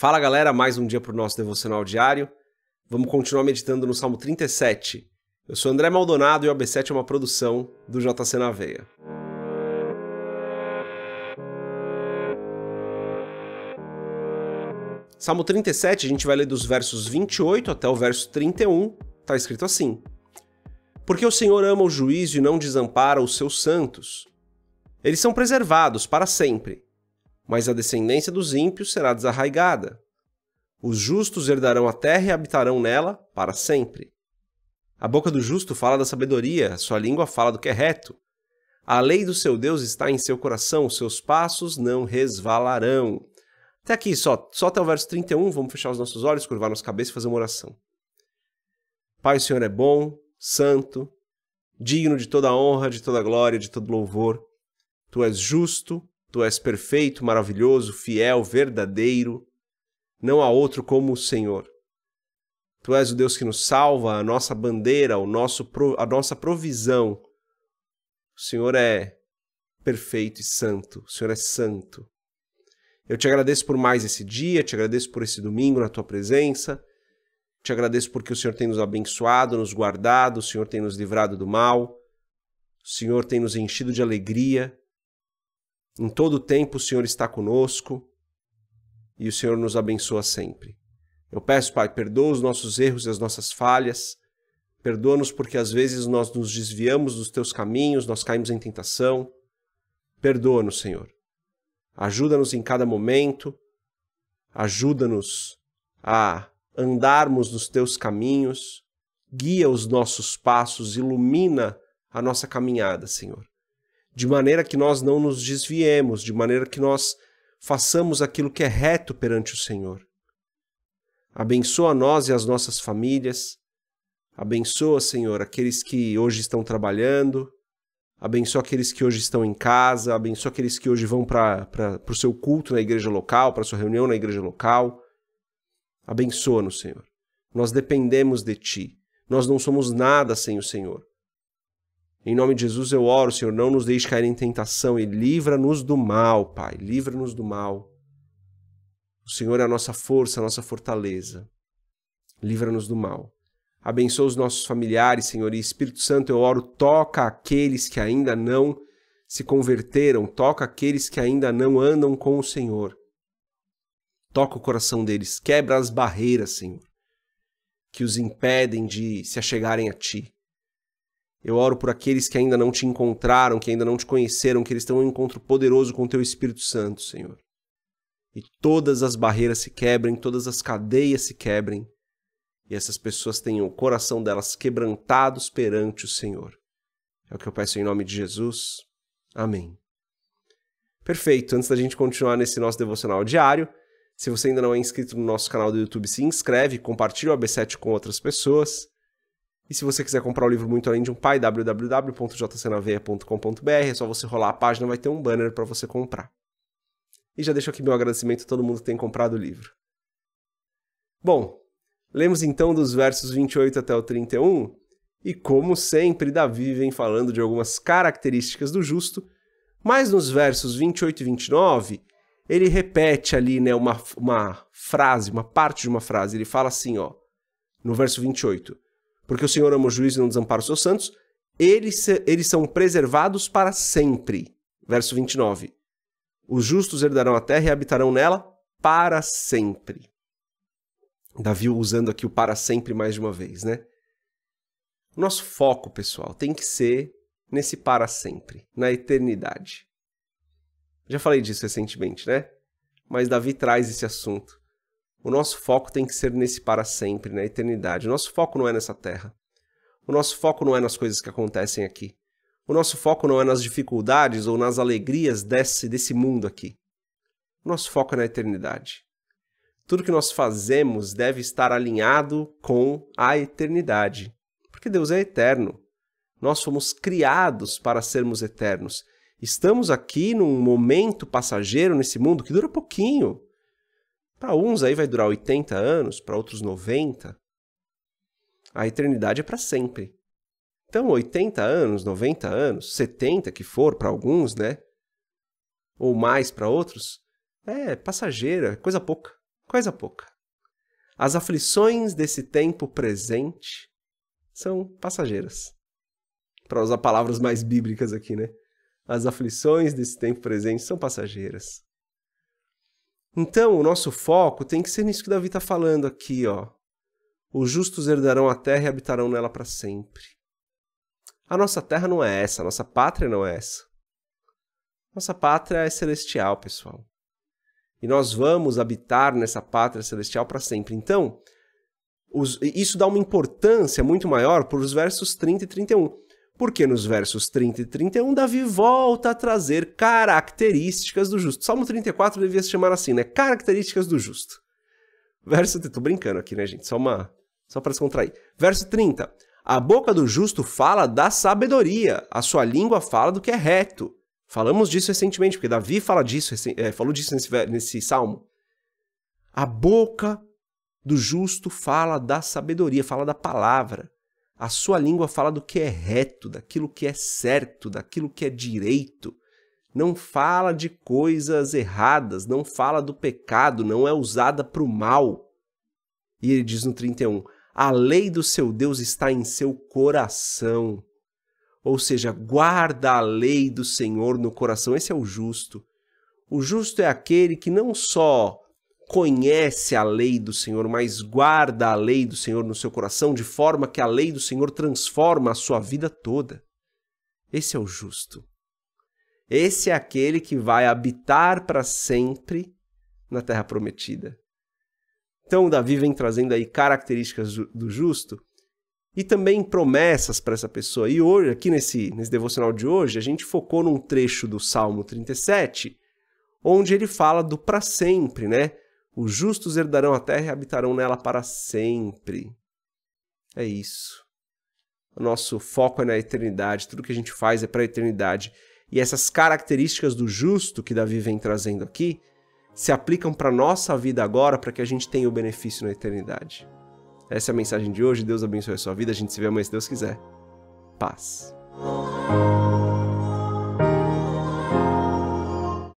Fala galera, mais um dia para o nosso devocional diário. Vamos continuar meditando no Salmo 37. Eu sou André Maldonado e o AB7 é uma produção do JC na Veia. Salmo 37, a gente vai ler dos versos 28 até o verso 31, está escrito assim: Porque o Senhor ama o juízo e não desampara os seus santos. Eles são preservados para sempre mas a descendência dos ímpios será desarraigada. Os justos herdarão a terra e habitarão nela para sempre. A boca do justo fala da sabedoria, sua língua fala do que é reto. A lei do seu Deus está em seu coração, seus passos não resvalarão. Até aqui só, só até o verso 31, vamos fechar os nossos olhos, curvar nossa cabeça e fazer uma oração. Pai, o Senhor é bom, santo, digno de toda honra, de toda glória, de todo louvor. Tu és justo, Tu és perfeito, maravilhoso, fiel, verdadeiro. Não há outro como o Senhor. Tu és o Deus que nos salva, a nossa bandeira, o nosso, a nossa provisão. O Senhor é perfeito e santo. O Senhor é santo. Eu te agradeço por mais esse dia, te agradeço por esse domingo na tua presença. Te agradeço porque o Senhor tem nos abençoado, nos guardado, o Senhor tem nos livrado do mal. O Senhor tem nos enchido de alegria. Em todo tempo o Senhor está conosco e o Senhor nos abençoa sempre. Eu peço, Pai, perdoa os nossos erros e as nossas falhas. Perdoa-nos porque às vezes nós nos desviamos dos teus caminhos, nós caímos em tentação. Perdoa-nos, Senhor. Ajuda-nos em cada momento. Ajuda-nos a andarmos nos teus caminhos. Guia os nossos passos, ilumina a nossa caminhada, Senhor de maneira que nós não nos desviemos, de maneira que nós façamos aquilo que é reto perante o Senhor. Abençoa nós e as nossas famílias. Abençoa, Senhor, aqueles que hoje estão trabalhando. Abençoa aqueles que hoje estão em casa. Abençoa aqueles que hoje vão para o seu culto na igreja local, para a sua reunião na igreja local. Abençoa-nos, Senhor. Nós dependemos de Ti. Nós não somos nada sem o Senhor. Em nome de Jesus eu oro, Senhor, não nos deixe cair em tentação e livra-nos do mal, Pai, livra-nos do mal. O Senhor é a nossa força, a nossa fortaleza. Livra-nos do mal. Abençoa os nossos familiares, Senhor, e Espírito Santo, eu oro, toca aqueles que ainda não se converteram, toca aqueles que ainda não andam com o Senhor. Toca o coração deles, quebra as barreiras, Senhor, que os impedem de se achegarem a Ti. Eu oro por aqueles que ainda não te encontraram, que ainda não te conheceram, que eles têm um encontro poderoso com teu Espírito Santo, Senhor. E todas as barreiras se quebrem, todas as cadeias se quebrem, e essas pessoas tenham o coração delas quebrantados perante o Senhor. É o que eu peço em nome de Jesus. Amém. Perfeito. Antes da gente continuar nesse nosso devocional diário, se você ainda não é inscrito no nosso canal do YouTube, se inscreve, compartilhe o AB7 com outras pessoas. E se você quiser comprar o livro Muito Além de um Pai, www.jcnaveia.com.br, é só você rolar a página, vai ter um banner para você comprar. E já deixo aqui meu agradecimento a todo mundo que tem comprado o livro. Bom, lemos então dos versos 28 até o 31, e como sempre, Davi vem falando de algumas características do justo, mas nos versos 28 e 29, ele repete ali né, uma, uma frase, uma parte de uma frase. Ele fala assim, ó, no verso 28 porque o Senhor ama o juiz e não desampara os seus santos, eles, eles são preservados para sempre. Verso 29. Os justos herdarão a terra e habitarão nela para sempre. Davi usando aqui o para sempre mais de uma vez, né? Nosso foco, pessoal, tem que ser nesse para sempre, na eternidade. Já falei disso recentemente, né? Mas Davi traz esse assunto. O nosso foco tem que ser nesse para sempre, na eternidade. O nosso foco não é nessa terra. O nosso foco não é nas coisas que acontecem aqui. O nosso foco não é nas dificuldades ou nas alegrias desse, desse mundo aqui. O nosso foco é na eternidade. Tudo que nós fazemos deve estar alinhado com a eternidade, porque Deus é eterno. Nós fomos criados para sermos eternos. Estamos aqui num momento passageiro nesse mundo que dura pouquinho. Para uns aí vai durar 80 anos, para outros 90. A eternidade é para sempre. Então, 80 anos, 90 anos, 70 que for para alguns, né? Ou mais para outros, é passageira, coisa pouca, coisa pouca. As aflições desse tempo presente são passageiras. Para usar palavras mais bíblicas aqui, né? As aflições desse tempo presente são passageiras. Então, o nosso foco tem que ser nisso que Davi está falando aqui, ó. Os justos herdarão a terra e habitarão nela para sempre. A nossa terra não é essa, a nossa pátria não é essa. Nossa pátria é celestial, pessoal. E nós vamos habitar nessa pátria celestial para sempre. Então, os, isso dá uma importância muito maior para os versos 30 e 31. Porque nos versos 30 e 31, Davi volta a trazer características do justo. Salmo 34 devia se chamar assim, né? Características do justo. Verso. Tô brincando aqui, né, gente? Só uma. Só para descontrair. Verso 30. A boca do justo fala da sabedoria, a sua língua fala do que é reto. Falamos disso recentemente, porque Davi fala disso, é, falou disso nesse, nesse salmo. A boca do justo fala da sabedoria, fala da palavra. A sua língua fala do que é reto, daquilo que é certo, daquilo que é direito. Não fala de coisas erradas, não fala do pecado, não é usada para o mal. E ele diz no 31: A lei do seu Deus está em seu coração. Ou seja, guarda a lei do Senhor no coração. Esse é o justo. O justo é aquele que não só conhece a lei do Senhor, mas guarda a lei do Senhor no seu coração, de forma que a lei do Senhor transforma a sua vida toda. Esse é o justo. Esse é aquele que vai habitar para sempre na terra prometida. Então, Davi vem trazendo aí características do justo e também promessas para essa pessoa. E hoje, aqui nesse, nesse devocional de hoje, a gente focou num trecho do Salmo 37, onde ele fala do para sempre, né? Os justos herdarão a terra e habitarão nela para sempre. É isso. O nosso foco é na eternidade, tudo que a gente faz é para a eternidade. E essas características do justo que Davi vem trazendo aqui se aplicam para nossa vida agora, para que a gente tenha o benefício na eternidade. Essa é a mensagem de hoje. Deus abençoe a sua vida. A gente se vê amanhã, se Deus quiser. Paz.